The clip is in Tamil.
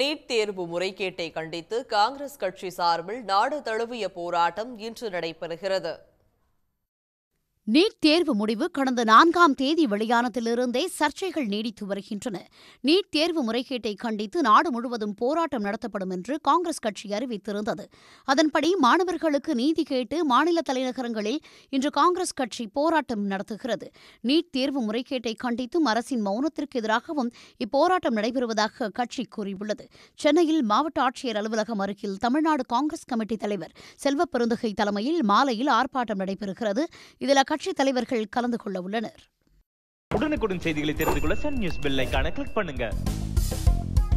நீட் தேர்வு முறைகேட்டை கண்டித்து காங்கிரஸ் கட்சி சார்பில் நாடு தழுவிய போராட்டம் இன்று நடைபெறுகிறது நீட் தேர்வு முடிவு கடந்த நான்காம் தேதி வெளியானதிலிருந்தே சர்ச்சைகள் நீடித்து வருகின்றன நீட் தேர்வு முறைகேட்டை கண்டித்து நாடு முழுவதும் போராட்டம் நடத்தப்படும் என்று காங்கிரஸ் கட்சி அறிவித்திருந்தது அதன்படி மாணவர்களுக்கு நீதி கேட்டு மாநில தலைநகரங்களில் இன்று காங்கிரஸ் கட்சி போராட்டம் நடத்துகிறது நீட் தேர்வு முறைகேட்டை கண்டித்தும் அரசின் மௌனத்திற்கு எதிராகவும் இப்போராட்டம் நடைபெறுவதாக கட்சி கூறியுள்ளது சென்னையில் மாவட்ட ஆட்சியர் அலுவலகம் அருகில் தமிழ்நாடு காங்கிரஸ் கமிட்டி தலைவர் செல்வப்பெருந்தகை தலைமையில் மாலையில் ஆர்ப்பாட்டம் நடைபெறுகிறது இதில் கட்சித் தலைவர்கள் கலந்து கொள்ள உள்ளனர் உடனுக்குடன் செய்திகளை தெரிந்து கொள்ள சன் நியூஸ் பெல் கிளிக் பண்ணுங்க